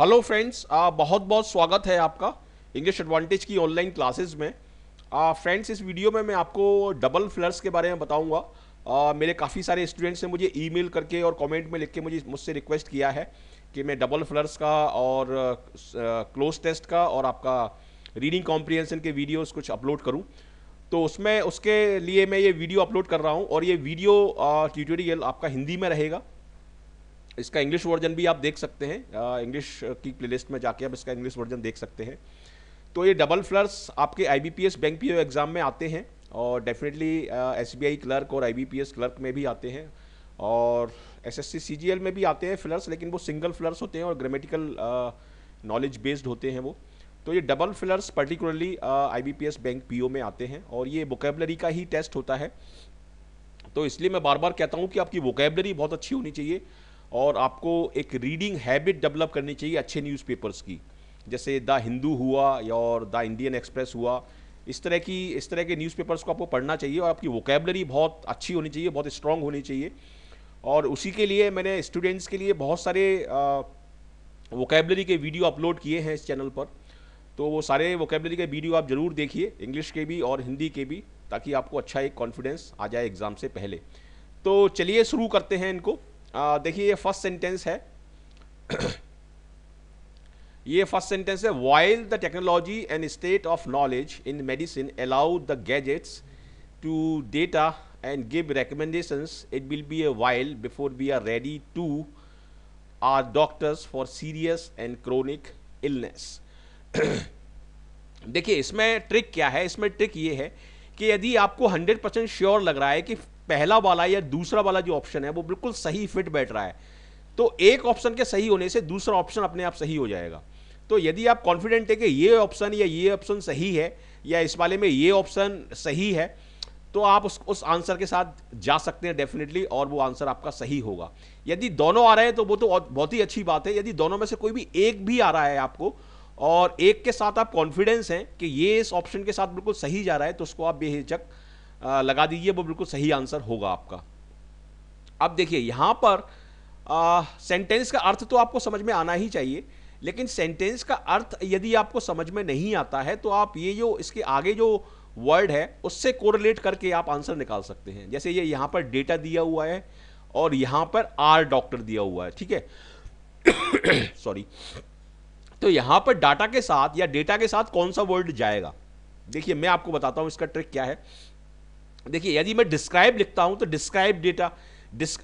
Hello friends बहुत बहुत स्वागत है आपका इंग्लिश एडवांटेज की ऑनलाइन क्लासेस में फ्रेंड्स इस वीडियो में मैं आपको डबल फ्लर्स के बारे में बताऊंगा uh, मेरे काफ़ी सारे स्टूडेंट्स ने मुझे ईमेल करके और कमेंट में लिख के मुझे मुझसे रिक्वेस्ट किया है कि मैं डबल फ्लर्स का और क्लोज uh, टेस्ट का और आपका रीडिंग कॉम्प्रिहेंसन के वीडियोज़ कुछ अपलोड करूँ तो उसमें उसके लिए मैं ये वीडियो अपलोड कर रहा हूँ और ये वीडियो ट्यूटोरियल आपका हिंदी में रहेगा इसका इंग्लिश वर्जन भी आप देख सकते हैं इंग्लिश की प्लेलिस्ट में जाके आप इसका इंग्लिश वर्जन देख सकते हैं तो ये डबल फ्लर्स आपके आईबीपीएस बैंक पीओ एग्ज़ाम में आते हैं और डेफिनेटली एसबीआई क्लर्क और आईबीपीएस क्लर्क में भी आते हैं और एसएससी सीजीएल में भी आते हैं फिलर्स लेकिन वो सिंगल फिलर्स होते हैं और ग्रामेटिकल नॉलेज बेस्ड होते हैं वो तो ये double fillers particularly IBPS bank PO में आते हैं और ये वोकेबलरी का ही टेस्ट होता है तो इसलिए मैं बार बार कहता हूँ कि आपकी वोकेबलरी बहुत अच्छी होनी चाहिए और आपको एक रीडिंग हैबिट डेवलप करनी चाहिए अच्छे न्यूज़पेपर्स की जैसे द हिंदू हुआ या और द इंडियन एक्सप्रेस हुआ इस तरह की इस तरह के न्यूज़पेपर्स को आपको पढ़ना चाहिए और आपकी वोकेबलरी बहुत अच्छी होनी चाहिए बहुत स्ट्रांग होनी चाहिए और उसी के लिए मैंने स्टूडेंट्स के लिए बहुत सारे वोकेबलरी के वीडियो अपलोड किए हैं इस चैनल पर तो वो सारे वोकेबलरी के वीडियो आप ज़रूर देखिए इंग्लिश के भी और हिंदी के भी ताकि आपको अच्छा एक कॉन्फिडेंस आ जाए एग्ज़ाम से पहले तो चलिए शुरू करते हैं इनको देखिए ये फर्स्ट सेंटेंस है ये फर्स्ट सेंटेंस है while the technology and state of knowledge in medicine allow the gadgets to data and give recommendations, it will be a while before we are ready to are doctors for serious and chronic illness देखिए इसमें trick क्या है इसमें trick ये है कि यदि आपको 100 परसेंट श्योर लग रहा है कि पहला वाला या दूसरा वाला जो ऑप्शन है वो बिल्कुल सही फिट बैठ रहा है तो एक ऑप्शन के सही होने से दूसरा ऑप्शन अपने आप सही हो जाएगा तो यदि आप कॉन्फिडेंट है कि ये ऑप्शन या ये ऑप्शन सही है या इस वाले में ये ऑप्शन सही है तो आप उस उस आंसर के साथ जा सकते हैं डेफिनेटली और वो आंसर आपका सही होगा यदि दोनों आ रहे हैं तो वो तो बहुत ही अच्छी बात है यदि दोनों में से कोई भी एक भी आ रहा है आपको और एक के साथ आप कॉन्फिडेंस हैं कि ये इस ऑप्शन के साथ बिल्कुल सही जा रहा है तो उसको आप बेहिचक लगा दीजिए वो बिल्कुल सही आंसर होगा आपका अब देखिए यहां पर सेंटेंस का अर्थ तो आपको समझ में आना ही चाहिए लेकिन सेंटेंस का अर्थ यदि आपको समझ में नहीं आता है तो आप ये जो इसके आगे जो वर्ड है उससे कोरिलेट करके आप आंसर निकाल सकते हैं जैसे ये यहां पर डेटा दिया हुआ है और यहां पर आर डॉक्टर दिया हुआ है ठीक है सॉरी तो यहां पर डाटा के साथ या डेटा के साथ कौन सा वर्ड जाएगा देखिए मैं आपको बताता हूँ इसका ट्रिक क्या है देखिए यदि मैं डिस्क्राइब लिखता हूं तो डिस्क्राइब डेटा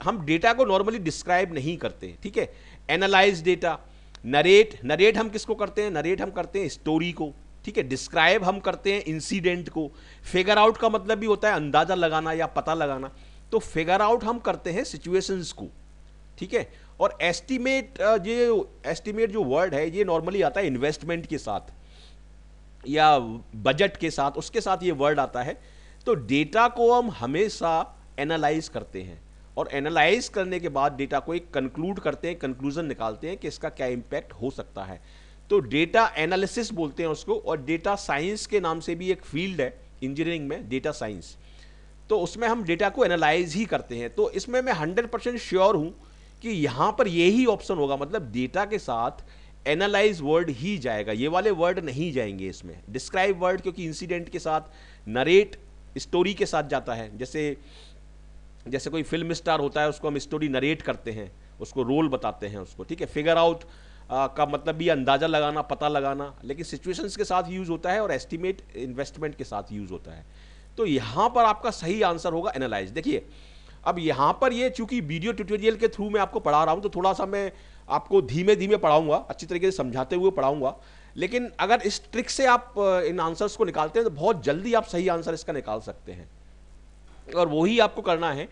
हम डेटा को नॉर्मली डिस्क्राइब नहीं करते ठीक है एनालाइज डेटा नरेट नरेट हम किसको करते हैं नरेट हम करते हैं स्टोरी को ठीक है डिस्क्राइब हम करते हैं इंसिडेंट को फिगर आउट का मतलब भी होता है अंदाज़ा लगाना या पता लगाना तो फिगर आउट हम करते हैं सिचुएशंस को ठीक है और एस्टिमेट ये एस्टिमेट जो वर्ड है ये नॉर्मली आता है इन्वेस्टमेंट के साथ या बजट के साथ उसके साथ ये वर्ड आता है तो डेटा को हम हमेशा एनालाइज करते हैं और एनालाइज करने के बाद डेटा को एक कंक्लूड करते हैं कंक्लूजन निकालते हैं कि इसका क्या इम्पैक्ट हो सकता है तो डेटा एनालिसिस बोलते हैं उसको और डेटा साइंस के नाम से भी एक फील्ड है इंजीनियरिंग में डेटा साइंस तो उसमें हम डेटा को एनालाइज ही करते हैं तो इसमें मैं हंड्रेड परसेंट श्योर हूँ कि यहाँ पर यही ऑप्शन होगा मतलब डेटा के साथ एनालाइज वर्ड ही जाएगा ये वाले वर्ड नहीं जाएंगे इसमें डिस्क्राइब वर्ड क्योंकि इंसिडेंट के साथ नरेट स्टोरी के साथ जाता है जैसे जैसे कोई फिल्म स्टार होता है उसको हम स्टोरी नरेट करते हैं उसको रोल बताते हैं उसको ठीक है फिगर आउट का मतलब भी अंदाज़ा लगाना पता लगाना लेकिन सिचुएशंस के साथ यूज़ होता है और एस्टिमेट इन्वेस्टमेंट के साथ यूज़ होता है तो यहाँ पर आपका सही आंसर होगा एनालाइज देखिए अब यहाँ पर ये चूंकि वीडियो ट्यूटोरियल के थ्रू मैं आपको पढ़ा रहा हूँ तो थोड़ा सा मैं आपको धीमे धीमे पढ़ाऊंगा अच्छी तरीके से समझाते हुए पढ़ाऊंगा लेकिन अगर इस ट्रिक से आप इन आंसर्स को निकालते हैं तो बहुत जल्दी आप सही आंसर इसका निकाल सकते हैं और वही आपको करना है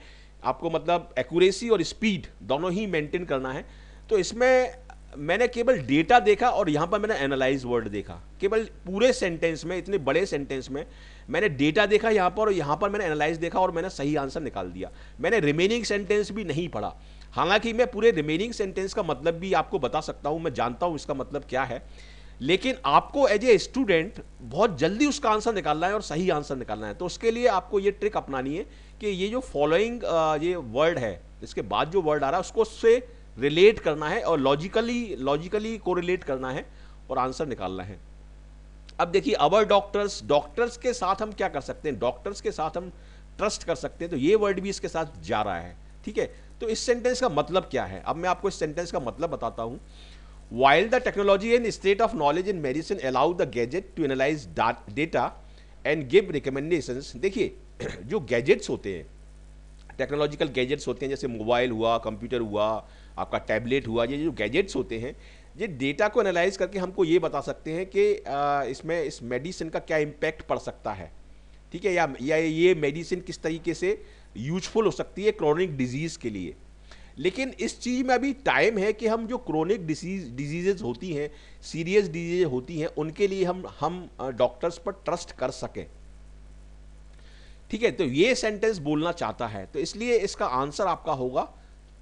आपको मतलब एक्यूरेसी और स्पीड दोनों ही मेंटेन करना है तो इसमें मैंने केवल डेटा देखा और यहाँ पर मैंने एनालाइज वर्ड देखा केवल पूरे सेंटेंस में इतने बड़े सेंटेंस में मैंने डेटा देखा यहाँ पर और यहाँ पर मैंने एनालाइज देखा और मैंने सही आंसर निकाल दिया मैंने रिमेनिंग सेंटेंस भी नहीं पढ़ा हालांकि मैं पूरे रिमेनिंग सेंटेंस का मतलब भी आपको बता सकता हूँ मैं जानता हूँ इसका मतलब क्या है लेकिन आपको एज ए स्टूडेंट बहुत जल्दी उसका आंसर निकालना है और सही आंसर निकालना है तो उसके लिए आपको ये ट्रिक अपनानी है कि ये जो फॉलोइंग ये वर्ड है इसके बाद जो वर्ड आ रहा है उसको उससे रिलेट करना है और लॉजिकली लॉजिकली रिलेट करना है और आंसर निकालना है अब देखिए अवर डॉक्टर्स डॉक्टर्स के साथ हम क्या कर सकते हैं डॉक्टर्स के साथ हम ट्रस्ट कर सकते हैं तो ये वर्ड भी इसके साथ जा रहा है ठीक है तो इस सेंटेंस का मतलब क्या है अब मैं आपको इस सेंटेंस का मतलब बताता हूँ While the technology and state of knowledge in medicine allow the gadget to analyze data and give recommendations, देखिए जो gadgets होते हैं technological gadgets होते हैं जैसे mobile हुआ computer हुआ आपका tablet हुआ ये जो gadgets होते हैं ये data को analyze करके हमको ये बता सकते हैं कि इसमें इस medicine का क्या impact पड़ सकता है ठीक है या या ये medicine किस तरीके से useful हो सकती है chronic disease के लिए लेकिन इस चीज़ में अभी टाइम है कि हम जो क्रोनिक डिसीज डिजीजेज होती हैं सीरियस डिजीज होती हैं उनके लिए हम हम डॉक्टर्स पर ट्रस्ट कर सकें ठीक है तो ये सेंटेंस बोलना चाहता है तो इसलिए इसका आंसर आपका होगा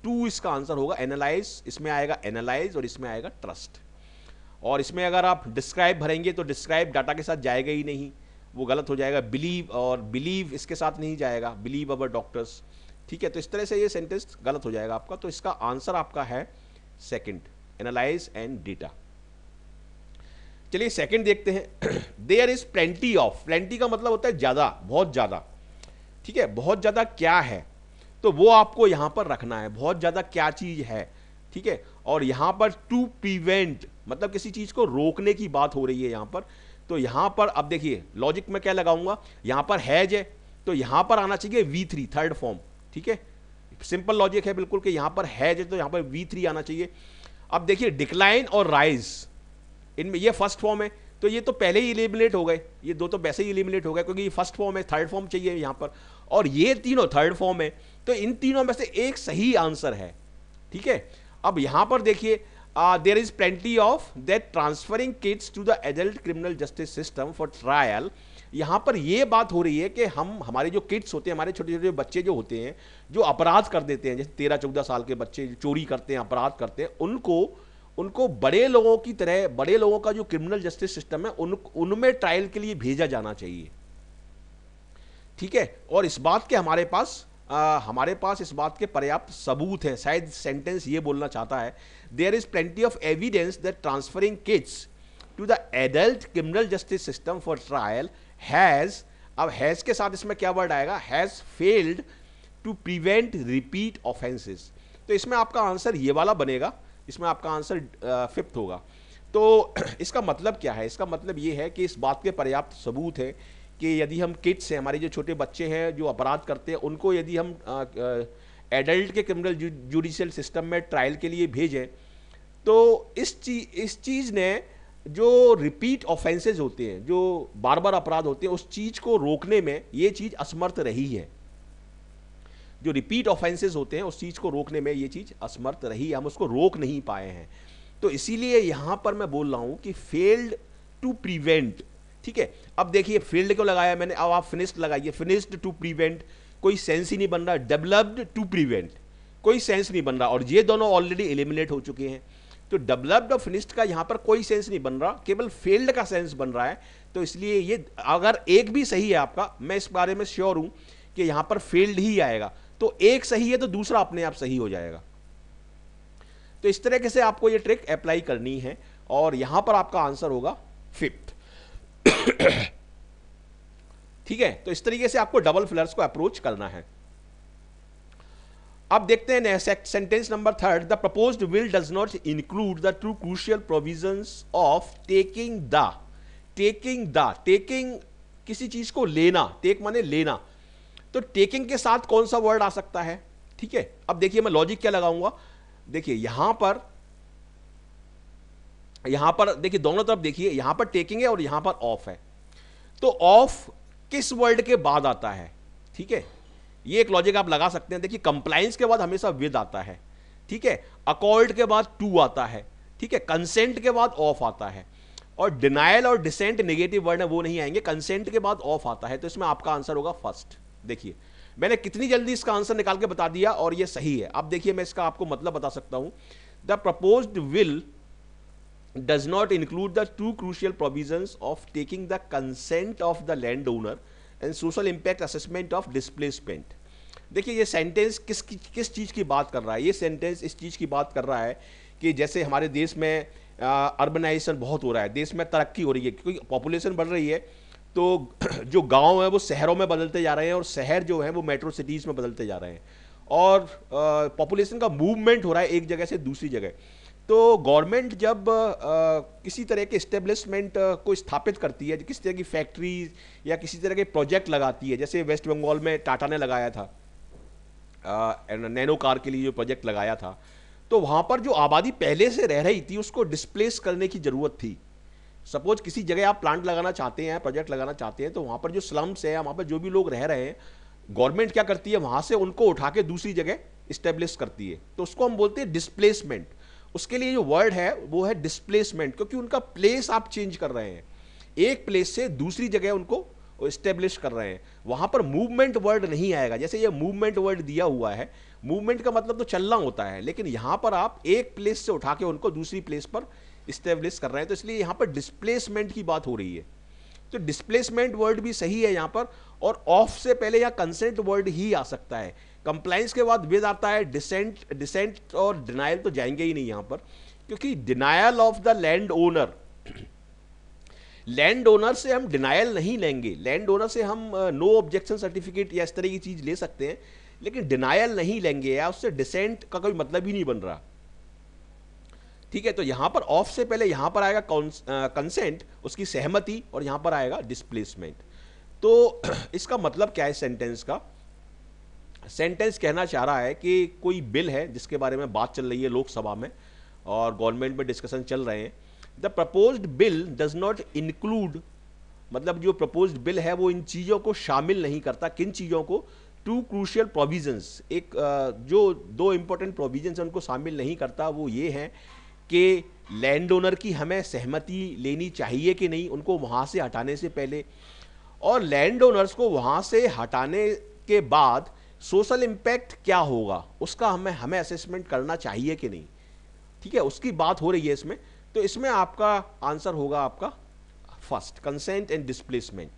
टू इसका आंसर होगा एनालाइज इसमें आएगा एनालाइज और इसमें आएगा ट्रस्ट और इसमें अगर आप डिस्क्राइब भरेंगे तो डिस्क्राइब डाटा के साथ जाएगा ही नहीं वो गलत हो जाएगा बिलीव और बिलीव इसके साथ नहीं जाएगा बिलीव अवर डॉक्टर्स ठीक है तो इस तरह से ये सेंटेंस गलत हो जाएगा आपका तो इसका आंसर आपका है सेकंड एनालाइज एंड डेटा चलिए सेकंड देखते हैं there is plenty of plenty का मतलब होता है ज़्यादा बहुत ज़्यादा ठीक है बहुत ज़्यादा क्या है तो वो आपको यहां पर रखना है बहुत ज़्यादा क्या चीज़ है ठीक है और यहां पर टू प्रिवेंट मतलब किसी चीज़ को रोकने की बात हो रही है यहां पर तो यहां पर अब देखिए लॉजिक में क्या लगाऊंगा यहां पर हैज है तो यहां पर आना चाहिए वी थ्री थर्ड फॉर्म ठीक है सिंपल लॉजिक है बिल्कुल कि यहां पर है है तो यहां पर वी थ्री आना चाहिए अब देखिए डिक्लाइन और राइज इनमें ये फर्स्ट फॉर्म है तो ये तो पहले ही इलिमिनेट हो गए ये दो तो वैसे ही इलिमिनेट हो गए क्योंकि ये फर्स्ट फॉर्म है थर्ड फॉर्म चाहिए यहां पर और ये तीनों थर्ड फॉर्म है तो इन तीनों में से एक सही आंसर है ठीक है अब यहां पर देखिए there is plenty of that transferring kids to the adult criminal justice system for trial यहाँ पर ये बात हो रही है कि हम हमारे जो किड्स होते हैं हमारे छोटे छोटे बच्चे जो होते हैं जो अपराध कर देते हैं जैसे तेरह चौदह साल के बच्चे चोरी करते हैं अपराध करते हैं उनको उनको बड़े लोगों की तरह बड़े लोगों का जो क्रिमिनल जस्टिस सिस्टम है उन उनमें ट्रायल के लिए भेजा जाना चाहिए ठीक है और इस बात के हमारे पास आ, हमारे पास इस बात के पर्याप्त सबूत हैं शायद सेंटेंस ये बोलना चाहता है there is plenty of evidence that transferring kids to the adult criminal justice system for trial has अब हैज़ के साथ इसमें क्या वर्ड आएगा has failed to prevent repeat offences तो इसमें आपका आंसर ये वाला बनेगा इसमें आपका आंसर फिफ्थ होगा तो इसका मतलब क्या है इसका मतलब ये है कि इस बात के पर्याप्त सबूत हैं कि यदि हम किड्स हैं हमारे जो छोटे बच्चे हैं जो अपराध करते हैं उनको यदि हम एडल्ट के क्रिमिनल जुडिशियल सिस्टम में ट्रायल के लिए भेजें तो इस चीज इस चीज़ ने जो रिपीट ऑफेंसेज होते हैं जो बार बार अपराध होते हैं उस चीज़ को रोकने में ये चीज़ असमर्थ रही है जो रिपीट ऑफेंसेज होते हैं उस चीज़ को रोकने में ये चीज़ असमर्थ रही है हम उसको रोक नहीं पाए हैं तो इसीलिए यहां पर मैं बोल रहा हूं कि फेल्ड टू प्रिवेंट ठीक है अब देखिए फील्ड क्यों लगाया मैंने अब आप फिनिस्ड लगाइए फिनिस्ड टू प्रिवेंट कोई सेंस ही नहीं बन रहा डेवलप्ड टू प्रिवेंट कोई सेंस नहीं बन रहा और ये दोनों ऑलरेडी एलिमिनेट हो चुके हैं तो डेवलप्ड और फिनिश्ड का यहाँ पर कोई सेंस नहीं बन रहा केवल फेल्ड का सेंस बन रहा है तो इसलिए ये अगर एक भी सही है आपका मैं इस बारे में श्योर हूँ कि यहाँ पर फेल्ड ही आएगा तो एक सही है तो दूसरा अपने आप सही हो जाएगा तो इस तरीके से आपको ये ट्रिक अप्लाई करनी है और यहां पर आपका आंसर होगा फिफ्थ ठीक है तो इस तरीके से आपको डबल फिलर्स को अप्रोच करना है अब देखते हैं sentence number third the propose will does not include the two crucial provision of taking the taking the taking किसी चीज को लेना टेक माने लेना तो टेकिंग के साथ कौन सा वर्ड आ सकता है ठीक है अब देखिए मैं लॉजिक क्या लगाऊंगा देखिए यहां पर यहां पर देखिए दोनों तरफ देखिए यहां पर टेकिंग है और यहां पर ऑफ है तो ऑफ किस वर्ड के बाद आता है ठीक है ये एक लॉजिक आप लगा सकते हैं देखिए कंप्लाइंस के बाद हमेशा विद आता है ठीक है अकॉर्ड के बाद टू आता है ठीक है कंसेंट के बाद ऑफ आता है और डिनाइल और डिसेंट नेगेटिव वर्ड है वो नहीं आएंगे कंसेंट के बाद ऑफ आता है तो इसमें आपका आंसर होगा फर्स्ट देखिए मैंने कितनी जल्दी इसका आंसर निकाल के बता दिया और ये सही है अब देखिए मैं इसका आपको मतलब बता सकता हूं the propose will does not include the two crucial provision of taking the consent of the land owner and social impact assessment of displacement देखिए ये सेंटेंस किस किस चीज़ की बात कर रहा है ये सेंटेंस इस चीज़ की बात कर रहा है कि जैसे हमारे देश में अर्बनाइजेशन बहुत हो रहा है देश में तरक्की हो रही है क्योंकि पॉपुलेशन बढ़ रही है तो जो गांव है वो शहरों में बदलते जा रहे हैं और शहर जो है वो मेट्रो सिटीज़ में बदलते जा रहे हैं और पॉपुलेशन का मूवमेंट हो रहा है एक जगह से दूसरी जगह तो गवर्नमेंट जब आ, किसी तरह के इस्टेब्लिशमेंट को स्थापित करती है किसी तरह की फैक्ट्रीज या किसी तरह के प्रोजेक्ट लगाती है जैसे वेस्ट बंगाल में टाटा ने लगाया था नैनो कार के लिए जो प्रोजेक्ट लगाया था तो वहाँ पर जो आबादी पहले से रह रही थी उसको डिस्प्लेस करने की ज़रूरत थी सपोज किसी जगह आप प्लांट लगाना चाहते हैं प्रोजेक्ट लगाना चाहते हैं तो वहाँ पर जो स्लम्स हैं वहाँ पर जो भी लोग रह रहे हैं गवर्नमेंट क्या करती है वहाँ से उनको उठा के दूसरी जगह इस्टेब्लिश करती है तो उसको हम बोलते हैं डिस्प्लेसमेंट उसके लिए जो वर्ड है वो है डिस्प्लेसमेंट क्योंकि उनका प्लेस आप चेंज कर रहे हैं एक प्लेस से दूसरी जगह उनको इस्टेब्लिश कर रहे हैं वहाँ पर मूवमेंट वर्ड नहीं आएगा जैसे ये मूवमेंट वर्ड दिया हुआ है मूवमेंट का मतलब तो चलना होता है लेकिन यहाँ पर आप एक प्लेस से उठा के उनको दूसरी प्लेस पर इस्टेब्लिश कर रहे हैं तो इसलिए यहाँ पर डिस्प्लेसमेंट की बात हो रही है तो डिस्प्लेसमेंट वर्ड भी सही है यहाँ पर और ऑफ से पहले यहाँ कंसेंट वर्ड ही आ सकता है कंप्लाइंस के बाद विद आता है डिसेंट डिसेंट और डिनाइल तो जाएंगे ही नहीं यहाँ पर क्योंकि denial of the land owner land owner से हम डिनाइल नहीं लेंगे लैंड ओनर से हम नो ऑब्जेक्शन सर्टिफिकेट या इस तरह की चीज़ ले सकते हैं लेकिन डिनायल नहीं लेंगे या उससे डिसेंट का कोई मतलब ही नहीं बन रहा ठीक है तो यहां पर ऑफ से पहले यहां पर आएगा कंसेंट उसकी सहमति और यहां पर आएगा डिस्प्लेसमेंट तो इसका मतलब क्या है सेंटेंस का सेंटेंस कहना चाह रहा है कि कोई बिल है जिसके बारे में बात चल रही है लोकसभा में और गवर्नमेंट में डिस्कशन चल रहे हैं the proposed bill does not include मतलब जो प्रपोज्ड बिल है वो इन चीज़ों को शामिल नहीं करता किन चीज़ों को टू क्रूशियल प्रोविजंस एक जो दो इंपॉर्टेंट प्रोविजंस हैं उनको शामिल नहीं करता वो ये हैं कि लैंड ओनर की हमें सहमति लेनी चाहिए कि नहीं उनको वहाँ से हटाने से पहले और लैंड ओनर्स को वहाँ से हटाने के बाद सोशल इम्पैक्ट क्या होगा उसका हमें हमें असेसमेंट करना चाहिए कि नहीं ठीक है उसकी बात हो रही है इसमें तो इसमें आपका आंसर होगा आपका फर्स्ट कंसेंट एंड डिस्प्लेसमेंट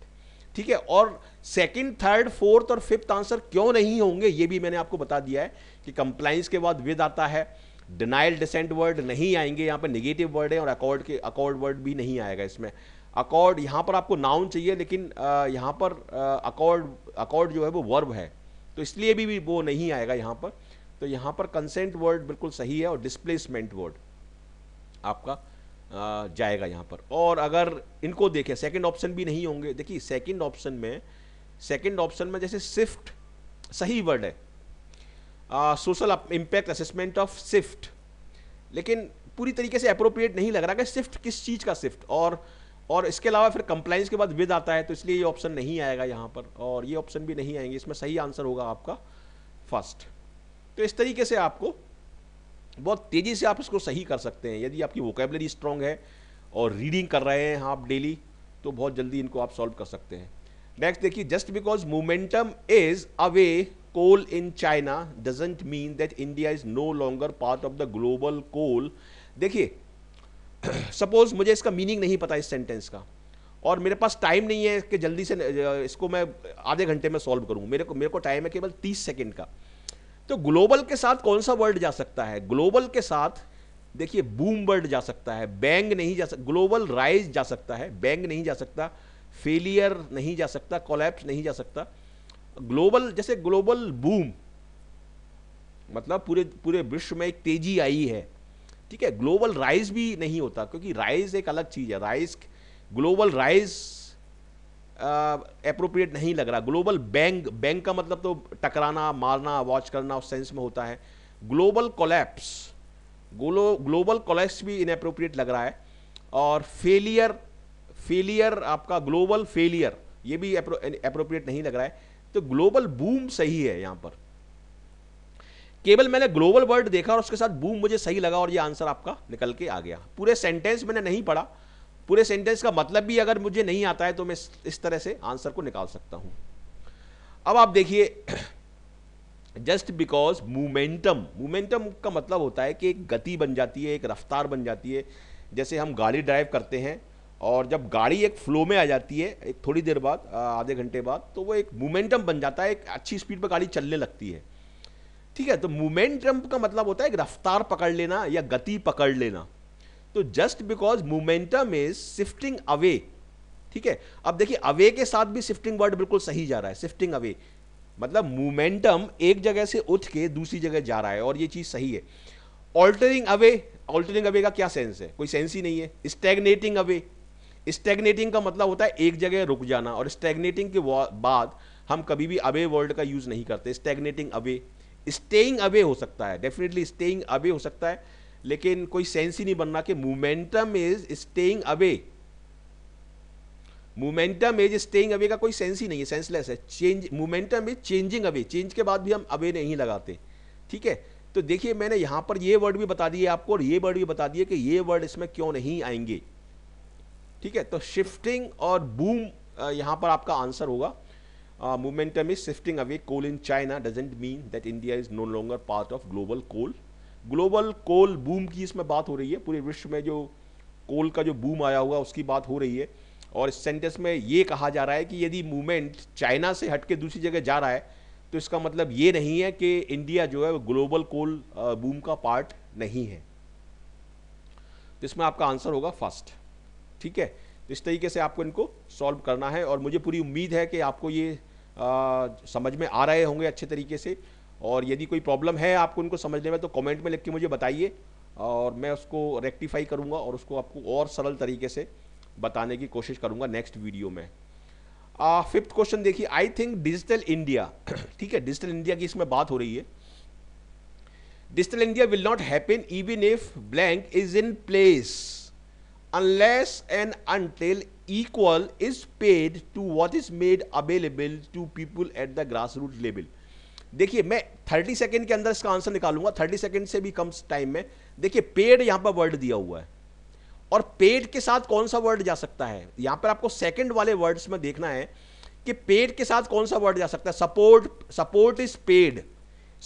ठीक है और सेकंड थर्ड फोर्थ और फिफ्थ आंसर क्यों नहीं होंगे ये भी मैंने आपको बता दिया है कि कंप्लाइंस के बाद विद आता है डिनाइल डिसेंट वर्ड नहीं आएंगे यहां पर निगेटिव वर्ड है और अकॉर्ड के अकॉर्ड वर्ड भी नहीं आएगा इसमें अकॉर्ड यहां पर आपको नाउन चाहिए लेकिन यहां पर अकॉर्ड अकॉर्ड जो है वो वर्ब है तो इसलिए भी, भी वो नहीं आएगा यहां पर तो यहां पर कंसेंट वर्ड बिल्कुल सही है और डिस्प्लेसमेंट वर्ड आपका जाएगा यहाँ पर और अगर इनको देखें सेकंड ऑप्शन भी नहीं होंगे देखिए सेकंड ऑप्शन में सेकंड ऑप्शन में जैसे सिफ्ट सही वर्ड है social impact assessment of shift लेकिन पूरी तरीके से अप्रोप्रिएट नहीं लग रहा कि सिफ्ट किस चीज़ का सिफ्ट और और इसके अलावा फिर कंप्लाइंस के बाद विद आता है तो इसलिए ये ऑप्शन नहीं आएगा यहाँ पर और ये ऑप्शन भी नहीं आएंगे इसमें सही आंसर होगा आपका फर्स्ट तो इस तरीके से आपको बहुत तेज़ी से आप इसको सही कर सकते हैं यदि आपकी वोकेबलरी स्ट्रॉन्ग है और रीडिंग कर रहे हैं आप डेली तो बहुत जल्दी इनको आप सॉल्व कर सकते हैं नेक्स्ट देखिए just because momentum is away coal in China doesn't mean that India is no longer part of the global coal देखिए सपोज मुझे इसका मीनिंग नहीं पता इस सेंटेंस का और मेरे पास टाइम नहीं है कि जल्दी से इसको मैं आधे घंटे में सॉल्व करूँ मेरे को मेरे को टाइम है केवल तीस सेकेंड का तो ग्लोबल के साथ कौन सा वर्ड जा सकता है ग्लोबल के साथ देखिए बूम वर्ड जा सकता है बैंग नहीं जा सकता ग्लोबल राइज जा सकता है बैंग नहीं जा सकता फेलियर नहीं जा सकता कोलैप्स नहीं जा सकता ग्लोबल जैसे ग्लोबल बूम मतलब पूरे पूरे विश्व में एक तेजी आई है ठीक है ग्लोबल राइज भी नहीं होता क्योंकि राइज एक अलग चीज़ है राइज ग्लोबल राइज अप्रोप्रिएट नहीं लग रहा ग्लोबल बैंक बैंक का मतलब तो टकराना मारना वॉच करना उस सेंस में होता है ग्लोबल कोलैप्स ग्लो ग्लोबल कोलैप्स भी इनअप्रोप्रिएट लग रहा है और फेलियर फेलियर आपका ग्लोबल फेलियर ये भी अप्रोप्रिएट नहीं लग रहा है तो ग्लोबल बूम सही है यहाँ पर केवल मैंने ग्लोबल वर्ड देखा और उसके साथ बूम मुझे सही लगा और ये आंसर आपका निकल के आ गया पूरे सेंटेंस मैंने नहीं पढ़ा पूरे सेंटेंस का मतलब भी अगर मुझे नहीं आता है तो मैं इस तरह से आंसर को निकाल सकता हूं अब आप देखिए जस्ट बिकॉज मोमेंटम मोमेंटम का मतलब होता है कि एक गति बन जाती है एक रफ्तार बन जाती है जैसे हम गाड़ी ड्राइव करते हैं और जब गाड़ी एक फ्लो में आ जाती है एक थोड़ी देर बाद आधे घंटे बाद तो वो एक मोमेंटम बन जाता है एक अच्छी स्पीड पर गाड़ी चलने लगती है ठीक है तो मोमेंटम का मतलब होता है एक रफ्तार पकड़ लेना या गति पकड़ लेना तो just because momentum is shifting away ठीक है अब देखिए अवे के साथ भी शिफ्टिंग वर्ड बिल्कुल सही जा रहा है शिफ्टिंग अवे मतलब मोमेंटम एक जगह से उठ के दूसरी जगह जा रहा है और ये चीज़ सही है ऑल्टरिंग अवे ऑल्टरिंग अवे का क्या सेंस है कोई सेंस ही नहीं है स्टेगनेटिंग अवे स्टेगनेटिंग का मतलब होता है एक जगह रुक जाना और स्टेगनेटिंग के बाद हम कभी भी अवे वर्ड का यूज़ नहीं करते स्टेगनेटिंग अवे स्टेइंग अवे हो सकता है डेफिनेटली स्टेइंग अवे हो सकता है लेकिन कोई सेंस ही नहीं बनना कि momentum is staying away momentum is staying away का कोई सेंस ही नहीं है सेंसलेस है change momentum is changing away change के बाद भी हम अवे नहीं लगाते ठीक है तो देखिए मैंने यहां पर ये वर्ड भी बता दिए आपको और ये वर्ड भी बता दिए कि ये वर्ड इसमें क्यों नहीं आएंगे ठीक है तो शिफ्टिंग और बूम यहां पर आपका आंसर होगा momentum is shifting away coal in China doesn't mean that India is no longer part of global coal global coal boom की इसमें बात हो रही है पूरे विश्व में जो कोल का जो बूम आया हुआ उसकी बात हो रही है और इस सेंटेंस में ये कहा जा रहा है कि यदि मूवमेंट चाइना से हट के दूसरी जगह जा रहा है तो इसका मतलब ये नहीं है कि इंडिया जो है ग्लोबल कोल बूम का पार्ट नहीं है तो इसमें आपका आंसर होगा फर्स्ट ठीक है तो इस तरीके से आपको इनको सॉल्व करना है और मुझे पूरी उम्मीद है कि आपको ये आ, समझ में आ रहे होंगे अच्छे तरीके से और यदि कोई प्रॉब्लम है आपको उनको समझने में तो कमेंट में लिख के मुझे बताइए और मैं उसको रेक्टिफाई करूँगा और उसको आपको और सरल तरीके से बताने की कोशिश करूँगा नेक्स्ट वीडियो में फिफ्थ क्वेश्चन देखिए आई थिंक डिजिटल इंडिया ठीक है डिजिटल इंडिया की इसमें बात हो रही है digital India will not happen even if blank is in place and until equal is paid to what is made available to people at the grass root level देखिए मैं थर्टी सेकेंड के अंदर इसका आंसर निकालूंगा thirty second से भी कम time में देखिए पेड यहां पर वर्ड दिया हुआ है और पेड के साथ कौन सा वर्ड जा सकता है यहां पर आपको सेकेंड वाले वर्ड्स में देखना है कि पेड के साथ कौन सा वर्ड जा सकता है support support is paid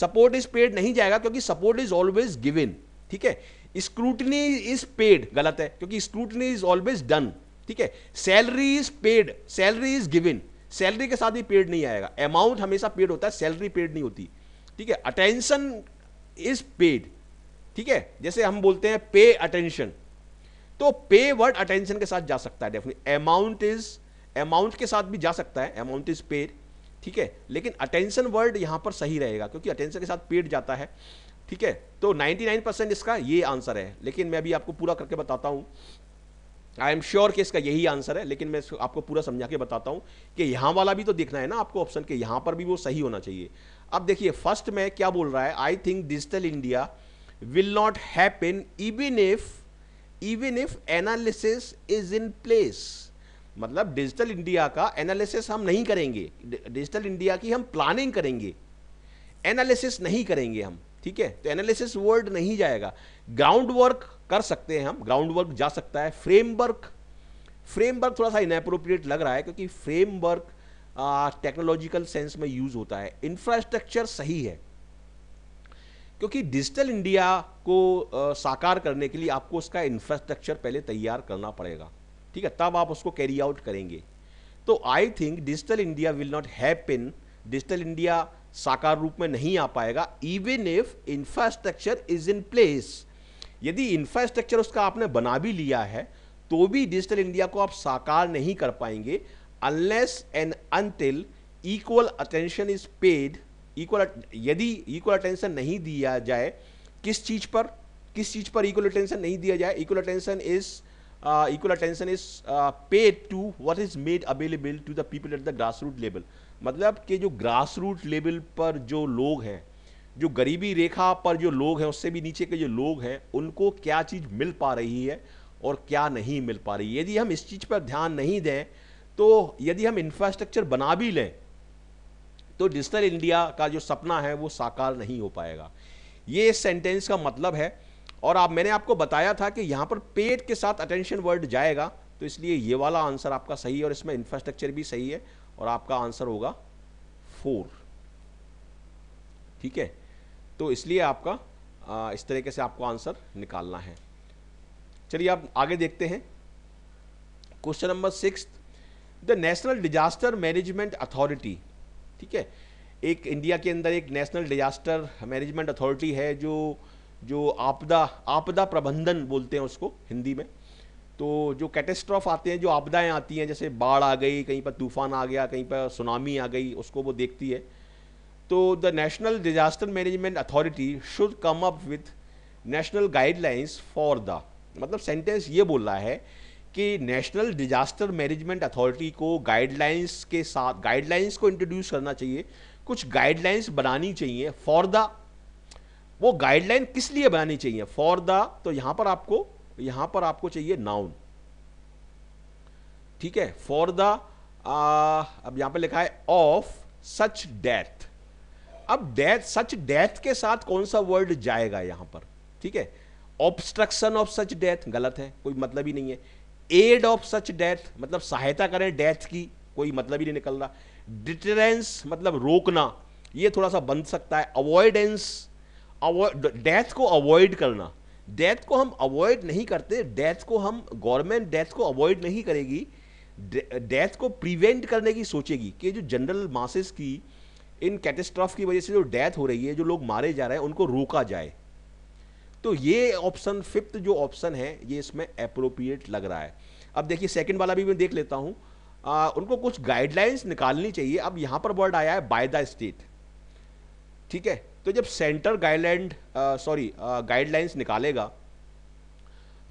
support is paid नहीं जाएगा क्योंकि सपोर्ट इज ऑलवेज गिवन ठीक है स्क्रूटनी इज पेड गलत है क्योंकि स्क्रूटनी इज ऑलवेज डन ठीक है salary is paid salary is given salary के साथ ही पेड नहीं आएगा अमाउंट हमेशा पेड होता है सैलरी पेड नहीं होती ठीक है अटेंशन इज पेड ठीक है जैसे हम बोलते हैं पे अटेंशन तो पे वर्ड अटेंशन के साथ जा सकता है डेफिनेट अमाउंट इज अमाउंट के साथ भी जा सकता है अमाउंट इज पेड ठीक है लेकिन अटेंशन वर्ड यहां पर सही रहेगा क्योंकि अटेंशन के साथ पेड जाता है ठीक है तो 99 इसका ये आंसर है लेकिन मैं अभी आपको पूरा करके बताता हूं आई एम श्योर कि इसका यही आंसर है लेकिन मैं आपको पूरा समझा के बताता हूँ कि यहाँ वाला भी तो देखना है ना आपको ऑप्शन के यहाँ पर भी वो सही होना चाहिए अब देखिए फर्स्ट में क्या बोल रहा है I think digital India will not happen even if even if analysis is in place मतलब डिजिटल इंडिया का एनालिसिस हम नहीं करेंगे डिजिटल इंडिया की हम प्लानिंग करेंगे एनालिसिस नहीं करेंगे हम ठीक है तो एनालिसिस वर्ड नहीं जाएगा ग्राउंड वर्क कर सकते हैं हम ग्राउंड वर्क जा सकता है फ्रेमवर्क फ्रेमवर्क थोड़ा सा इनप्रोप्रिएट लग रहा है क्योंकि फ्रेमवर्क टेक्नोलॉजिकल सेंस में यूज होता है इंफ्रास्ट्रक्चर सही है क्योंकि डिजिटल इंडिया को आ, साकार करने के लिए आपको उसका इंफ्रास्ट्रक्चर पहले तैयार करना पड़ेगा ठीक है तब आप उसको कैरी आउट करेंगे तो I think digital India will not happen digital India साकार रूप में नहीं आ पाएगा even if infrastructure is in place यदि इंफ्रास्ट्रक्चर उसका आपने बना भी लिया है तो भी डिजिटल इंडिया को आप साकार नहीं कर पाएंगे unless and until equal attention is paid equal यदि इक्वल अटेंशन नहीं दिया जाए किस चीज़ पर किस चीज़ पर इक्वल अटेंशन नहीं दिया जाए equal attention is equal attention is paid to what is made available to the people at the grass root level मतलब कि जो ग्रास रूट लेवल पर जो लोग हैं जो गरीबी रेखा पर जो लोग हैं उससे भी नीचे के जो लोग हैं उनको क्या चीज़ मिल पा रही है और क्या नहीं मिल पा रही यदि हम इस चीज़ पर ध्यान नहीं दें तो यदि हम इंफ्रास्ट्रक्चर बना भी लें तो डिजिटल इंडिया का जो सपना है वो साकार नहीं हो पाएगा ये इस सेंटेंस का मतलब है और आप मैंने आपको बताया था कि यहाँ पर पेट के साथ अटेंशन वर्ड जाएगा तो इसलिए ये वाला आंसर आपका सही है और इसमें इंफ्रास्ट्रक्चर भी सही है और आपका आंसर होगा फोर ठीक है तो इसलिए आपका इस तरीके से आपको आंसर निकालना है चलिए आप आगे देखते हैं question number six the national disaster management authority ठीक है एक इंडिया के अंदर एक नेशनल डिजास्टर मैनेजमेंट अथॉरिटी है जो जो आपदा आपदा प्रबंधन बोलते हैं उसको हिंदी में तो जो कैटेस्ट्रॉफ आते हैं जो आपदाएं आती हैं जैसे बाढ़ आ गई कहीं पर तूफान आ गया कहीं पर सुनामी आ गई उसको वो देखती है तो the national disaster management authority should come up with national guidelines for the मतलब सेंटेंस ये बोल रहा है कि नेशनल डिजास्टर मैनेजमेंट अथॉरिटी को गाइडलाइंस के साथ गाइडलाइंस को इंट्रोड्यूस करना चाहिए कुछ गाइडलाइंस बनानी चाहिए फॉर द वो गाइडलाइन किस लिए बनानी चाहिए फॉर द तो यहां पर आपको यहां पर आपको चाहिए नाउन ठीक है फॉर द अब यहां पर लिखा है ऑफ सच डेथ अब डेथ सच डेथ के साथ कौन सा वर्ड जाएगा यहां पर ठीक है ऑब्स्ट्रक्शन ऑफ सच डेथ गलत है कोई मतलब ही नहीं है एड ऑफ सच डेथ मतलब सहायता करें डेथ की कोई मतलब ही नहीं निकल रहा डिटरेंस मतलब रोकना ये थोड़ा सा बन सकता है अवॉइडेंस डेथ को अवॉइड करना डेथ को हम अवॉइड नहीं करते डेथ को हम गवर्नमेंट डेथ को अवॉइड नहीं करेगी डेथ को प्रिवेंट करने की सोचेगी कि जो जनरल मासेस की इन कैटेस्ट्रॉफ की वजह से जो डेथ हो रही है जो लोग मारे जा रहे हैं उनको रोका जाए तो ये ऑप्शन फिफ्थ जो ऑप्शन है ये इसमें अप्रोप्रिएट लग रहा है अब देखिए सेकंड वाला भी मैं देख लेता हूँ उनको कुछ गाइडलाइंस निकालनी चाहिए अब यहाँ पर वर्ड आया है बाय द स्टेट ठीक है तो जब सेंटर गाइडलाइन सॉरी गाइडलाइंस निकालेगा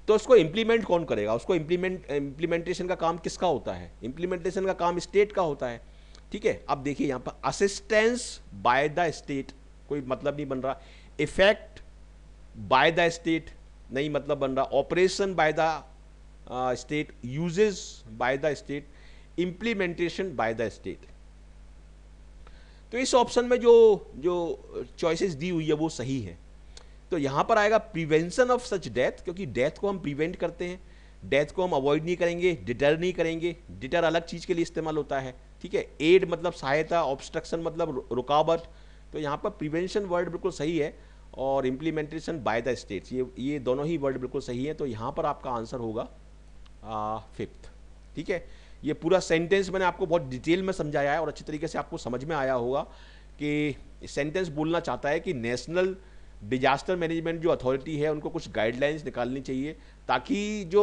तो उसको इम्प्लीमेंट कौन करेगा उसको इम्प्लीमेंट इंप्लीमेंटेशन का काम किसका होता है इम्प्लीमेंटेशन का काम स्टेट का होता है ठीक है अब देखिए यहां पर असिस्टेंस बाय द स्टेट कोई मतलब नहीं बन रहा इफेक्ट बाय द स्टेट नहीं मतलब बन रहा operation by the state uses by the state implementation by the state तो इस ऑप्शन में जो जो चॉइसेस दी हुई है वो सही है तो यहां पर आएगा प्रिवेंशन ऑफ सच डेथ क्योंकि डेथ को हम प्रिवेंट करते हैं डेथ को हम अवॉइड नहीं करेंगे डिटर नहीं करेंगे डिटर अलग चीज़ के लिए इस्तेमाल होता है ठीक है एड मतलब सहायता ऑब्स्ट्रक्शन मतलब रुकावट तो यहाँ पर प्रिवेंशन वर्ड बिल्कुल सही है और इम्प्लीमेंटेशन बाय द स्टेट्स ये ये दोनों ही वर्ड बिल्कुल सही है तो यहाँ पर आपका आंसर होगा फिफ्थ ठीक है ये पूरा सेंटेंस मैंने आपको बहुत डिटेल में समझाया है और अच्छी तरीके से आपको समझ में आया होगा कि सेंटेंस बोलना चाहता है कि नेशनल डिजास्टर मैनेजमेंट जो अथॉरिटी है उनको कुछ गाइडलाइंस निकालनी चाहिए ताकि जो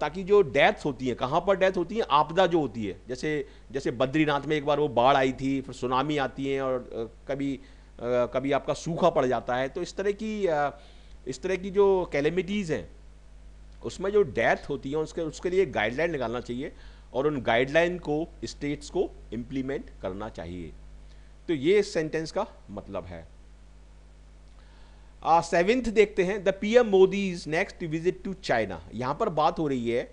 ताकि जो डेथ्स होती हैं कहाँ पर डेथ होती हैं आपदा जो होती है जैसे जैसे बद्रीनाथ में एक बार वो बाढ़ आई थी फिर सुनामी आती हैं और कभी कभी आपका सूखा पड़ जाता है तो इस तरह की इस तरह की जो कैलेमिटीज़ हैं उसमें जो डेथ होती है उसके उसके लिए गाइडलाइन निकालना चाहिए और उन गाइडलाइन को स्टेट्स को इम्प्लीमेंट करना चाहिए तो ये इस सेंटेंस का मतलब है सेवेंथ देखते हैं the PM Modi is next visit to China यहाँ पर बात हो रही है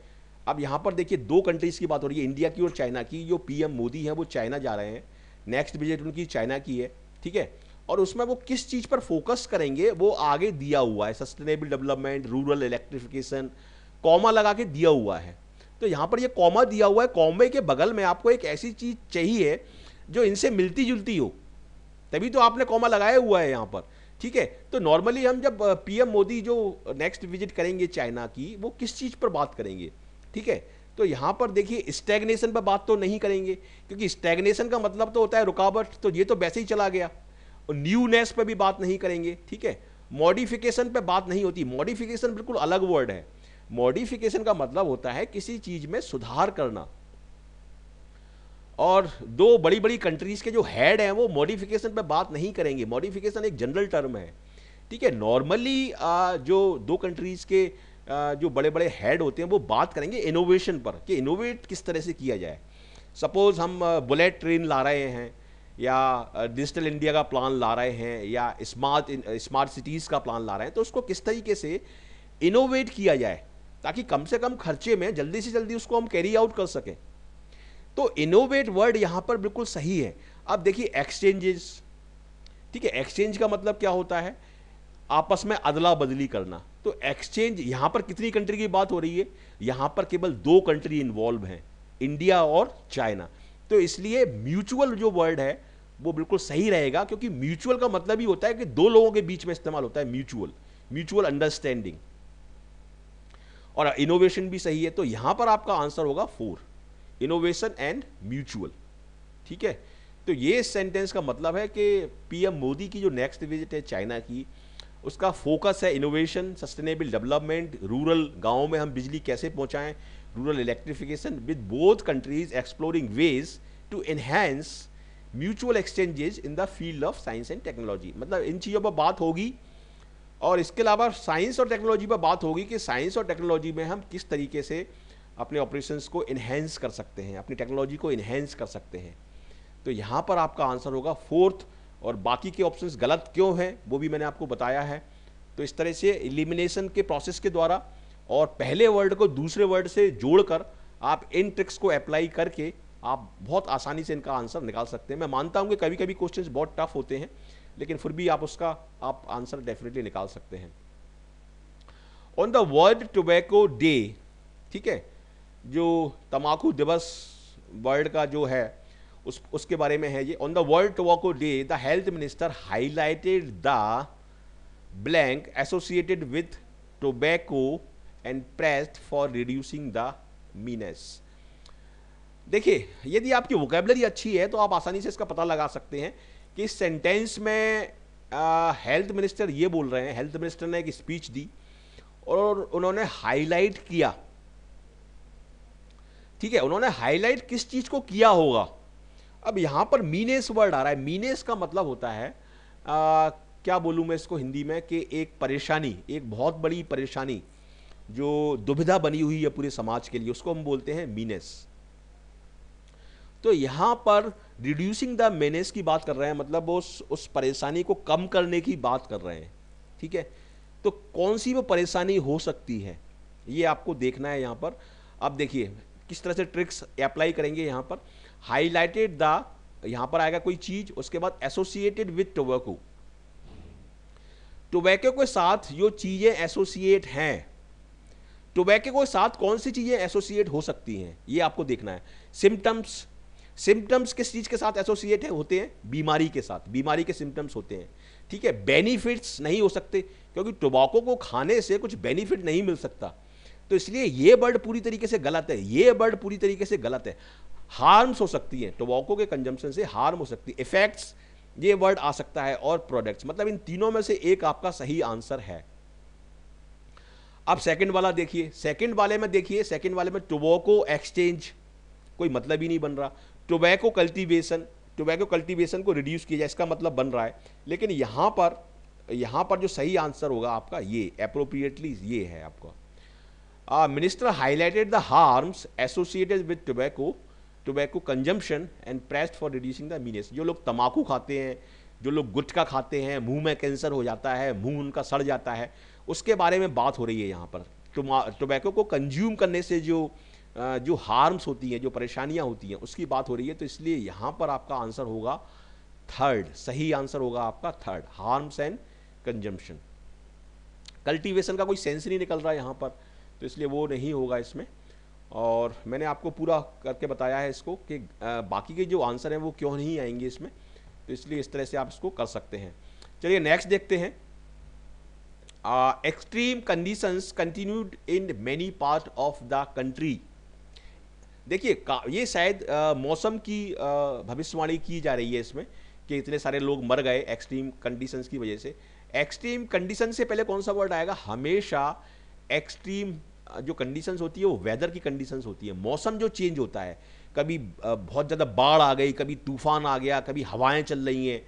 अब यहाँ पर देखिए दो कंट्रीज़ की बात हो रही है इंडिया की और चाइना की जो पीएम मोदी है वो चाइना जा रहे हैं नेक्स्ट विजिट उनकी चाइना की है ठीक है और उसमें वो किस चीज़ पर फोकस करेंगे वो आगे दिया हुआ है sustainable development rural electrification comma लगा के दिया हुआ है तो यहाँ पर ये कॉमा दिया हुआ है कॉमे के बगल में आपको एक ऐसी चीज़ चाहिए जो इनसे मिलती जुलती हो तभी तो आपने कॉमा लगाया हुआ है यहाँ पर ठीक है तो नॉर्मली हम जब पीएम मोदी जो नेक्स्ट विजिट करेंगे चाइना की वो किस चीज़ पर बात करेंगे ठीक है तो यहां पर देखिए स्टैगनेशन पर बात तो नहीं करेंगे क्योंकि स्टैगनेशन का मतलब तो होता है रुकावट तो ये तो वैसे ही चला गया और न्यूनेस पर भी बात नहीं करेंगे ठीक है मॉडिफिकेशन पर बात नहीं होती मॉडिफिकेशन बिल्कुल अलग वर्ड है मॉडिफिकेशन का मतलब होता है किसी चीज़ में सुधार करना और दो बड़ी बड़ी कंट्रीज के जो हेड हैं वो मॉडिफिकेशन पे बात नहीं करेंगे मॉडिफिकेशन एक जनरल टर्म है ठीक है नॉर्मली जो दो कंट्रीज के जो बड़े बड़े हेड होते हैं वो बात करेंगे इनोवेशन पर कि इनोवेट किस तरह से किया जाए सपोज़ हम बुलेट ट्रेन ला रहे हैं या डिजिटल इंडिया का प्लान ला रहे हैं या स्मार्ट स्मार्ट सिटीज़ का प्लान ला रहे हैं तो उसको किस तरीके से इनोवेट किया जाए ताकि कम से कम खर्चे में जल्दी से जल्दी उसको हम कैरी आउट कर सकें तो इनोवेट वर्ड यहां पर बिल्कुल सही है अब देखिए एक्सचेंजेस ठीक है एक्सचेंज का मतलब क्या होता है आपस में अदला बदली करना तो एक्सचेंज यहां पर कितनी कंट्री की बात हो रही है यहां पर केवल दो कंट्री इन्वॉल्व हैं इंडिया और चाइना तो इसलिए म्यूचुअल जो वर्ड है वो बिल्कुल सही रहेगा क्योंकि म्यूचुअल का मतलब ही होता है कि दो लोगों के बीच में इस्तेमाल होता है म्यूचुअल म्यूचुअल अंडरस्टैंडिंग और इनोवेशन भी सही है तो यहां पर आपका आंसर होगा फोर इनोवेशन एंड म्यूचुअल ठीक है तो ये सेंटेंस का मतलब है कि पीएम मोदी की जो नेक्स्ट विजिट है चाइना की उसका फोकस है इनोवेशन सस्टेनेबल डेवलपमेंट रूरल गाँव में हम बिजली कैसे पहुँचाएँ rural electrification with both countries exploring ways to enhance mutual exchanges in the field of science and technology मतलब इन चीज़ों पर बात होगी और इसके अलावा साइंस और टेक्नोलॉजी पर बात होगी कि साइंस और टेक्नोलॉजी में हम किस तरीके से अपने ऑपरेशंस को इन्हेंस कर सकते हैं अपनी टेक्नोलॉजी को इन्हेंस कर सकते हैं तो यहाँ पर आपका आंसर होगा फोर्थ और बाकी के ऑप्शंस गलत क्यों हैं वो भी मैंने आपको बताया है तो इस तरह से एलिमिनेशन के प्रोसेस के द्वारा और पहले वर्ड को दूसरे वर्ड से जोड़कर आप इन ट्रिक्स को अप्लाई करके आप बहुत आसानी से इनका आंसर निकाल सकते हैं मैं मानता हूँ कि कभी कभी क्वेश्चंस बहुत टफ होते हैं लेकिन फिर भी आप उसका आप आंसर डेफिनेटली निकाल सकते हैं on the World Tobacco Day ठीक है जो तमाकू दिवस वर्ल्ड का जो है उस उसके बारे में है ये on the World Tobacco Day the health minister highlighted the blank associated with tobacco and pressed for reducing the menace देखिए यदि आपकी वोकेबलरी अच्छी है तो आप आसानी से इसका पता लगा सकते हैं कि इस सेंटेंस में हेल्थ मिनिस्टर ये बोल रहे हैं हेल्थ मिनिस्टर ने एक स्पीच दी और उन्होंने हाईलाइट किया ठीक है उन्होंने हाईलाइट किस चीज़ को किया होगा अब यहां पर मीनेस वर्ड आ रहा है मीनेस का मतलब होता है आ, क्या बोलूं मैं इसको हिंदी में कि एक परेशानी एक बहुत बड़ी परेशानी जो दुविधा बनी हुई है पूरे समाज के लिए उसको हम बोलते हैं मीनेस तो यहां पर रिड्यूसिंग द मेनेस की बात कर रहे हैं मतलब उस, उस परेशानी को कम करने की बात कर रहे हैं ठीक है तो कौन सी वो परेशानी हो सकती है ये आपको देखना है यहां पर अब देखिए किस तरह से ट्रिक्स अप्लाई करेंगे यहाँ पर हाईलाइटेड द यहाँ पर आएगा कोई चीज उसके बाद एसोसिएटेड विथ टोबैको टोबैको के साथ जो चीज़ें एसोसिएट हैं टोबैको के साथ कौन सी चीज़ें एसोसिएट हो सकती हैं ये आपको देखना है सिम्टम्स सिम्टम्स किस चीज़ के साथ एसोसिएट है होते हैं बीमारी के साथ बीमारी के सिम्टम्स होते हैं ठीक है बेनिफिट्स नहीं हो सकते क्योंकि टोबैको को खाने से कुछ बेनिफिट नहीं मिल सकता तो इसलिए ये वर्ड पूरी तरीके से गलत है ये वर्ड पूरी तरीके से गलत है हार्म्स हो सकती हैं टोबाको के कंजम्पशन से हार्म हो सकती है इफेक्ट्स ये वर्ड आ सकता है और प्रोडक्ट्स मतलब इन तीनों में से एक आपका सही आंसर है अब सेकंड वाला देखिए सेकंड वाले में देखिए सेकंड वाले में टोबैको एक्सचेंज कोई मतलब ही नहीं बन रहा टोबैको कल्टीवेशन टोबैको कल्टीवेशन को रिड्यूस किया जाए इसका मतलब बन रहा है लेकिन यहां पर यहां पर जो सही आंसर होगा आपका ये अप्रोप्रिएटली ये है आपका uh, minister highlighted the harms associated with tobacco tobacco consumption and pressed for रिड्यूसिंग the menace jo लोग tamaku खाते हैं जो लोग gutka खाते हैं मुंह में कैंसर हो जाता है मुंह उनका सड़ जाता है उसके बारे में बात हो रही है yahan पर टोबैको को कंज्यूम करने से जो जो हार्म्स होती हैं जो परेशानियां होती हैं उसकी बात हो रही है तो इसलिए यहां पर आपका आंसर होगा थर्ड सही आंसर होगा आपका third harms and consumption cultivation का कोई सेंस नहीं निकल रहा है यहां पर तो इसलिए वो नहीं होगा इसमें और मैंने आपको पूरा करके बताया है इसको कि बाकी के जो आंसर हैं वो क्यों नहीं आएंगे इसमें तो इसलिए इस तरह से आप इसको कर सकते हैं चलिए नेक्स्ट देखते हैं extreme conditions continued in many part of the country देखिए ये शायद मौसम की भविष्यवाणी की जा रही है इसमें कि इतने सारे लोग मर गए एक्सट्रीम कंडीशंस की वजह से एक्सट्रीम कंडीशन से पहले कौन सा वर्ड आएगा हमेशा एक्सट्रीम जो कंडीशंस होती है वो वेदर की कंडीशंस होती है मौसम जो चेंज होता है कभी बहुत ज़्यादा बाढ़ आ गई कभी तूफान आ गया कभी हवाएं चल रही हैं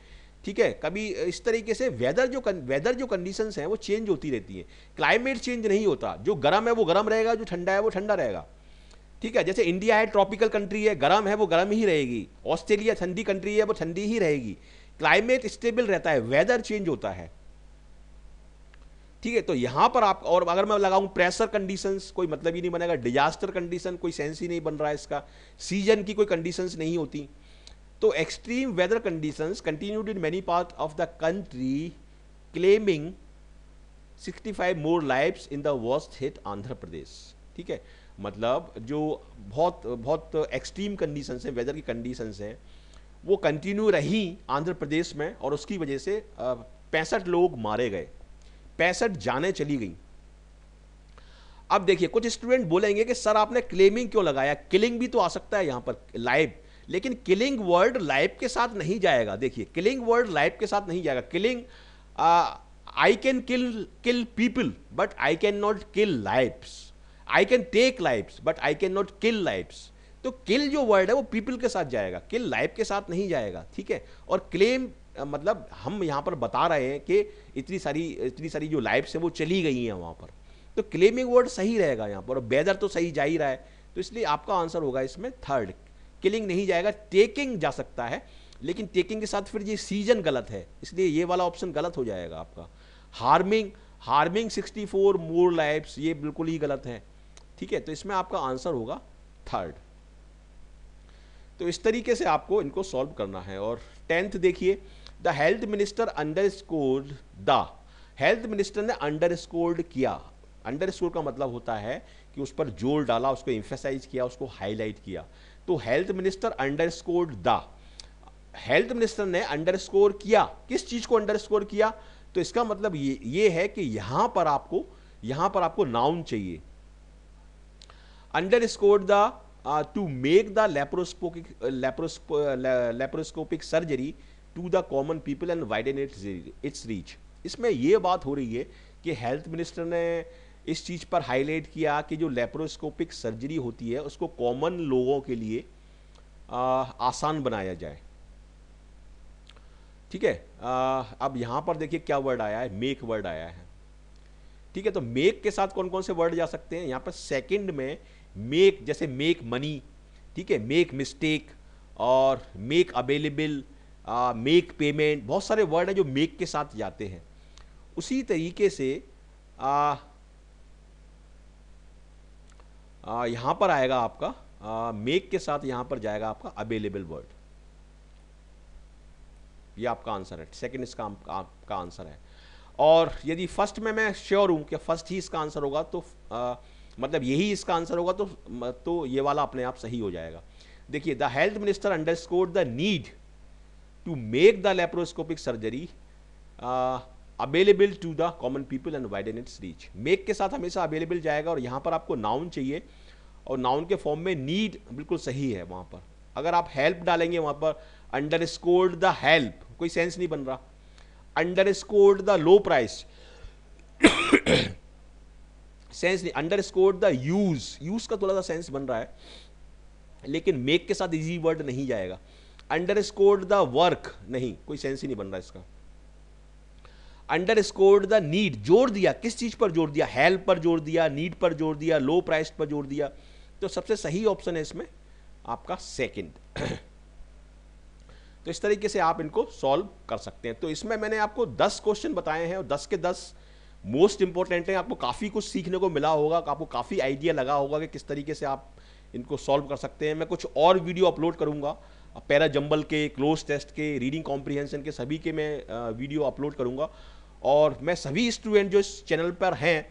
ठीक है कभी इस तरीके से वेदर जो वेदर जो कंडीशंस हैं वो चेंज होती रहती हैं क्लाइमेट चेंज नहीं होता जो गर्म है वो गर्म रहेगा जो ठंडा है वो ठंडा रहेगा ठीक है जैसे इंडिया है ट्रॉपिकल कंट्री है गर्म है वो गर्म ही रहेगी ऑस्ट्रेलिया ठंडी कंट्री है वो ठंडी ही रहेगी क्लाइमेट स्टेबल रहता है वेदर चेंज होता है ठीक है तो यहां पर आप और अगर मैं लगाऊं प्रेशर कंडीशंस कोई मतलब ही नहीं बनेगा डिजास्टर कंडीशन कोई सेंस ही नहीं बन रहा है इसका सीजन की कोई कंडीशंस नहीं होती तो extreme weather conditions continued in many part of the country claiming 65 more life in the worst hit Andhra Pradesh ठीक है मतलब जो बहुत बहुत एक्सट्रीम कंडीशंस हैं वेदर की कंडीशंस हैं वो कंटिन्यू रही आंध्र प्रदेश में और उसकी वजह से पैंसठ लोग मारे गए पैंसठ जाने चली गई अब देखिए कुछ स्टूडेंट बोलेंगे कि सर आपने क्लेमिंग क्यों लगाया किलिंग भी तो आ सकता है यहां पर लाइव लेकिन किलिंग वर्ड लाइव के साथ नहीं जाएगा देखिए किलिंग वर्ड लाइव के साथ नहीं जाएगा killing I can kill kill people but I can not kill lives I can take lives but I can not kill lives तो किल जो वर्ड है वो पीपल के साथ जाएगा किल लाइव के साथ नहीं जाएगा ठीक है और क्लेम मतलब हम यहाँ पर बता रहे हैं कि इतनी सारी इतनी सारी जो लाइफ्स हैं वो चली गई हैं वहाँ पर तो क्लेमिंग वर्ड सही रहेगा यहाँ पर और वेदर तो सही जा ही रहा है तो इसलिए आपका आंसर होगा इसमें थर्ड किलिंग नहीं जाएगा टेकिंग जा सकता है लेकिन टेकिंग के साथ फिर ये सीजन गलत है इसलिए ये वाला ऑप्शन गलत हो जाएगा आपका harming harming 64 four more life ये बिल्कुल ही गलत है ठीक है तो इसमें आपका आंसर होगा थर्ड तो इस तरीके से आपको इनको सॉल्व करना है और टेंथ देखिए the health minister underscored the health minister ने अंडर स्कोर्ड किया अंडर स्कोर का मतलब होता है कि उस पर जोर डाला उसको इंफेसाइज किया उसको हाईलाइट किया तो health minister underscored the health minister ने अंडर स्कोर किया किस चीज़ को अंडर स्कोर किया तो इसका मतलब ये ये है कि यहां पर आपको यहां पर आपको नाउन चाहिए underscore the to make the laparoscopic laparoscopic surgery to the common people and widen its its reach इसमें ये बात हो रही है कि हेल्थ मिनिस्टर ने इस चीज़ पर हाईलाइट किया कि जो लेप्रोस्कोपिक सर्जरी होती है उसको कॉमन लोगों के लिए आ, आसान बनाया जाए ठीक है अब यहां पर देखिए क्या वर्ड आया है मेक वर्ड आया है ठीक है तो मेक के साथ कौन कौन से वर्ड जा सकते हैं यहां पर सेकंड में मेक जैसे मेक मनी ठीक है मेक मिस्टेक और मेक अवेलेबल मेक पेमेंट बहुत सारे वर्ड हैं जो मेक के साथ जाते हैं उसी तरीके से आ, आ, यहां पर आएगा आपका मेक के साथ यहां पर जाएगा आपका अवेलेबल वर्ड ये आपका आंसर है सेकंड इसका आपका आंसर है और यदि फर्स्ट में मैं श्योर हूं कि फर्स्ट ही इसका आंसर होगा तो आ, मतलब यही इसका आंसर होगा तो तो ये वाला अपने आप सही हो जाएगा देखिए the health minister underscore the need to make the laparoscopic surgery uh, available to the common people and widen its reach make के साथ हमेशा अवेलेबल जाएगा और यहाँ पर आपको नाउन चाहिए और नाउन के फॉर्म में नीड बिल्कुल सही है वहाँ पर अगर आप हेल्प डालेंगे वहाँ पर अंडर स्कोर्ड द हेल्प कोई सेंस नहीं बन रहा underscored the low price sense नहीं underscored the use use का थोड़ा सा सेंस बन रहा है लेकिन मेक के साथ इजी वर्ड नहीं जाएगा अंडर स्कोर्ड द वर्क नहीं कोई सेंस ही नहीं बन रहा इसका अंडर स्कोर्ड द नीड जोर दिया किस चीज़ पर जोर दिया हेल्प पर जोर दिया नीड पर जोर दिया लो प्राइस पर जोर दिया तो सबसे सही ऑप्शन है इसमें आपका सेकेंड तो इस तरीके से आप इनको सॉल्व कर सकते हैं तो इसमें मैंने आपको दस क्वेश्चन बताए हैं और दस के दस मोस्ट इंपॉर्टेंट हैं आपको काफ़ी कुछ सीखने को मिला होगा आपको काफ़ी आइडिया लगा होगा कि किस तरीके से आप इनको सॉल्व कर सकते हैं मैं कुछ और वीडियो अपलोड करूंगा पैरा जंबल के क्लोज टेस्ट के रीडिंग कॉम्प्रीहेंशन के सभी के मैं वीडियो अपलोड करूँगा और मैं सभी स्टूडेंट जो इस चैनल पर हैं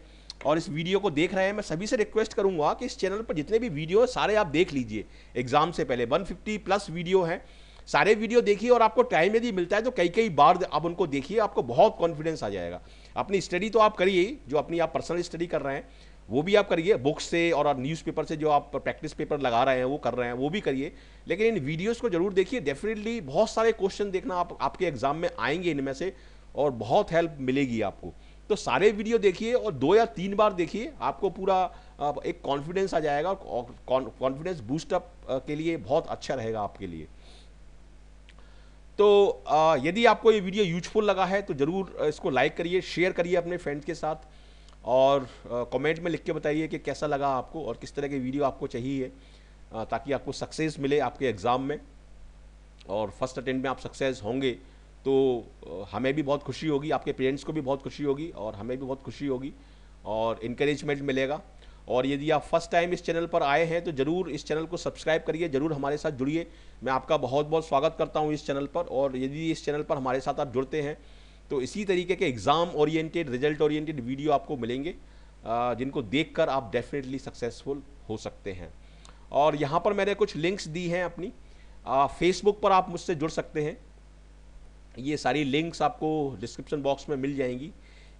और इस वीडियो को देख रहे हैं मैं सभी से रिक्वेस्ट करूंगा कि इस चैनल पर जितने भी वीडियो है सारे आप देख लीजिए एग्जाम से पहले 150 प्लस वीडियो हैं सारे वीडियो देखिए और आपको टाइम यदि मिलता है तो कई कई बार आप उनको देखिए आपको बहुत कॉन्फिडेंस आ जाएगा अपनी स्टडी तो आप करिए जो अपनी आप पर्सनल स्टडी कर रहे हैं वो भी आप करिए बुक से और न्यूज़पेपर से जो आप प्रैक्टिस पेपर लगा रहे हैं वो कर रहे हैं वो भी करिए लेकिन इन वीडियोस को जरूर देखिए डेफिनेटली बहुत सारे क्वेश्चन देखना आप आपके एग्जाम में आएंगे इनमें से और बहुत हेल्प मिलेगी आपको तो सारे वीडियो देखिए और दो या तीन बार देखिए आपको पूरा एक कॉन्फिडेंस आ जाएगा और कॉन्फिडेंस बूस्टअप के लिए बहुत अच्छा रहेगा आपके लिए तो यदि आपको ये वीडियो यूजफुल लगा है तो ज़रूर इसको लाइक करिए शेयर करिए अपने फ्रेंड्स के साथ और कमेंट में लिख के बताइए कि कैसा लगा आपको और किस तरह की वीडियो आपको चाहिए ताकि आपको सक्सेस मिले आपके एग्ज़ाम में और फर्स्ट अटैम्प्ट में आप सक्सेस होंगे तो हमें भी बहुत खुशी होगी आपके पेरेंट्स को भी बहुत खुशी होगी और हमें भी बहुत खुशी होगी और इनक्रेजमेंट मिलेगा और यदि आप फर्स्ट टाइम इस चैनल पर आए हैं तो ज़रूर इस चैनल को सब्सक्राइब करिए ज़रूर हमारे साथ जुड़िए मैं आपका बहुत बहुत स्वागत करता हूँ इस चैनल पर और यदि इस चैनल पर हमारे साथ आप जुड़ते हैं तो इसी तरीके के exam oriented result oriented video आपको मिलेंगे जिनको देखकर आप डेफिनेटली सक्सेसफुल हो सकते हैं और यहाँ पर मैंने कुछ लिंक्स दी हैं अपनी फेसबुक पर आप मुझसे जुड़ सकते हैं ये सारी लिंक्स आपको डिस्क्रिप्शन बॉक्स में मिल जाएंगी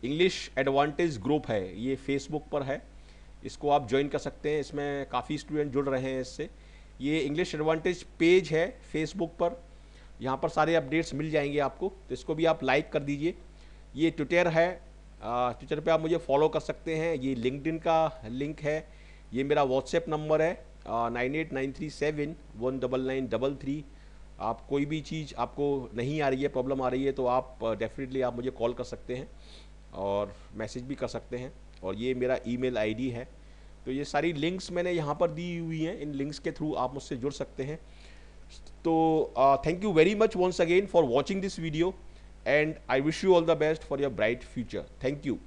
इंग्लिश एडवांटेज ग्रुप है ये फेसबुक पर है इसको आप ज्वाइन कर सकते हैं इसमें काफ़ी स्टूडेंट जुड़ रहे हैं इससे ये इंग्लिश एडवांटेज पेज है फेसबुक पर यहाँ पर सारे अपडेट्स मिल जाएंगे आपको तो इसको भी आप लाइक कर दीजिए ये ट्विटर है ट्विटर पे आप मुझे फॉलो कर सकते हैं ये लिंकड का लिंक है ये मेरा व्हाट्सएप नंबर है nine eight nine three seven one double nine double three आप कोई भी चीज़ आपको नहीं आ रही है प्रॉब्लम आ रही है तो आप डेफिनेटली आप मुझे कॉल कर सकते हैं और मैसेज भी कर सकते हैं और ये मेरा ई मेल है तो ये सारी लिंक्स मैंने यहाँ पर दी हुई हैं इन लिंक्स के थ्रू आप मुझसे जुड़ सकते हैं So uh, thank you very much once again for watching this video and I wish you all the best for your bright future. Thank you.